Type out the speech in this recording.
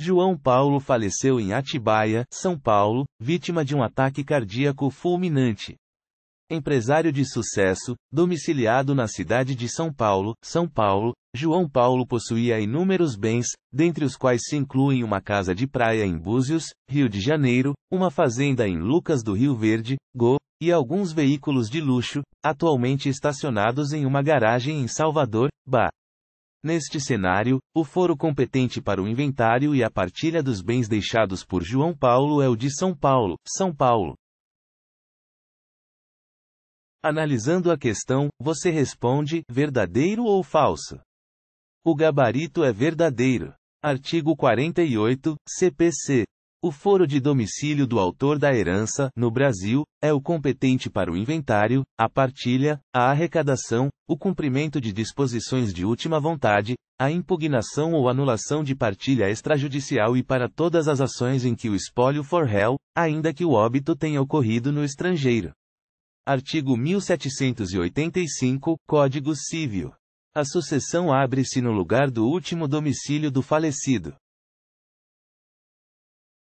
João Paulo faleceu em Atibaia, São Paulo, vítima de um ataque cardíaco fulminante. Empresário de sucesso, domiciliado na cidade de São Paulo, São Paulo, João Paulo possuía inúmeros bens, dentre os quais se incluem uma casa de praia em Búzios, Rio de Janeiro, uma fazenda em Lucas do Rio Verde, Go, e alguns veículos de luxo, atualmente estacionados em uma garagem em Salvador, Bahia. Neste cenário, o foro competente para o inventário e a partilha dos bens deixados por João Paulo é o de São Paulo, São Paulo. Analisando a questão, você responde: verdadeiro ou falso? O gabarito é verdadeiro. Artigo 48, CPC. O foro de domicílio do autor da herança, no Brasil, é o competente para o inventário, a partilha, a arrecadação, o cumprimento de disposições de última vontade, a impugnação ou anulação de partilha extrajudicial e para todas as ações em que o espólio for réu, ainda que o óbito tenha ocorrido no estrangeiro. Artigo 1785, Código Civil. A sucessão abre-se no lugar do último domicílio do falecido.